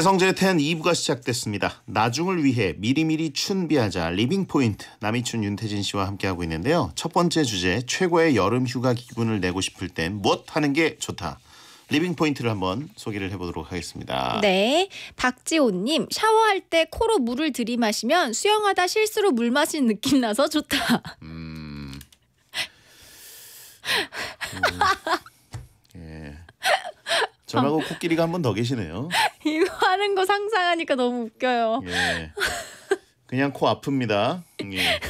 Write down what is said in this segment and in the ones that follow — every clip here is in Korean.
배성재의 태안 2부가 시작됐습니다. 나중을 위해 미리미리 준비하자 리빙 포인트 남이춘 윤태진 씨와 함께하고 있는데요. 첫 번째 주제 최고의 여름 휴가 기분을 내고 싶을 땐 무엇 하는 게 좋다. 리빙 포인트를 한번 소개를 해보도록 하겠습니다. 네, 박지호님 샤워할 때 코로 물을 들이마시면 수영하다 실수로 물 마신 느낌 나서 좋다. 음... 음... 예. 저하고 코끼리가 한 번 더 계시네요. 하는 거 상상하니까 너무 웃겨요. 예. 그냥 코 아픕니다. 예.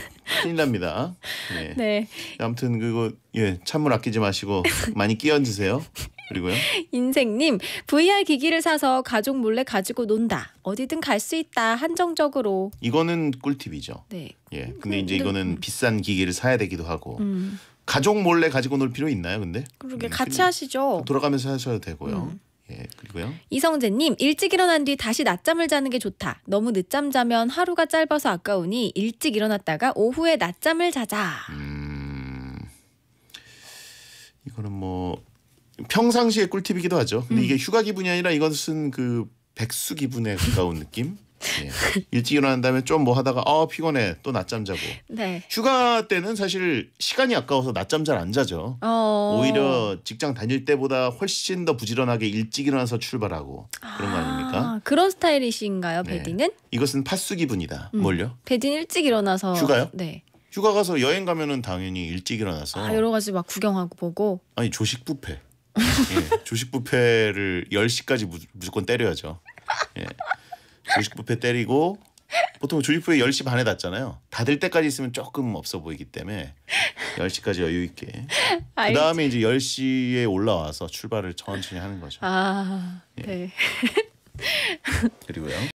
큰일 납니다. 예. 네. 아무튼 그거 예 찬물 아끼지 마시고 많이 끼얹으세요. 그리고요. 인생님 VR 기기를 사서 가족 몰래 가지고 논다. 어디든 갈 수 있다. 한정적으로. 이거는 꿀팁이죠. 네. 예. 음, 근데 이제 네. 이거는 음. 비싼 기기를 사야 되기도 하고. 음. 가족 몰래 가지고 놀 필요 있나요, 근데? 그러게 음, 같이 하시죠. 돌아가면서 하셔도 되고요. 음. 예, 그리고요. 이성재님 일찍 일어난 뒤 다시 낮잠을 자는 게 좋다. 너무 늦잠 자면 하루가 짧아서 아까우니 일찍 일어났다가 오후에 낮잠을 자자. 음, 이거는 뭐 평상시의 꿀팁이기도 하죠. 근데 음. 이게 휴가 기분이 아니라 이것은 그 백수 기분에 가까운 느낌. 예. 일찍 일어난 다음에 좀 뭐 하다가 아 피곤해 또 낮잠 자고. 네. 휴가 때는 사실 시간이 아까워서 낮잠 잘 안 자죠. 어... 오히려 직장 다닐 때보다 훨씬 더 부지런하게 일찍 일어나서 출발하고 그런 거 아, 아닙니까? 아, 그런 스타일이신가요, 베디는? 네. 이것은 파수 기분이다. 음. 뭘요? 베디는 일찍 일어나서 휴가요? 네. 휴가 가서 여행 가면은 당연히 일찍 일어나서 아, 여러 가지 막 구경하고 보고 아니 조식 뷔페 예, 조식 뷔페를 10시까지 무조건 때려야죠 예. 조식뷔페 때리고 보통 조식뷔페 10시 반에 닫잖아요. 닫을 때까지 있으면 조금 없어 보이기 때문에 10시까지 여유 있게. 그 다음에 이제 10시에 올라와서 출발을 천천히 하는 거죠. 아, 예. 네. 예. 그리고요.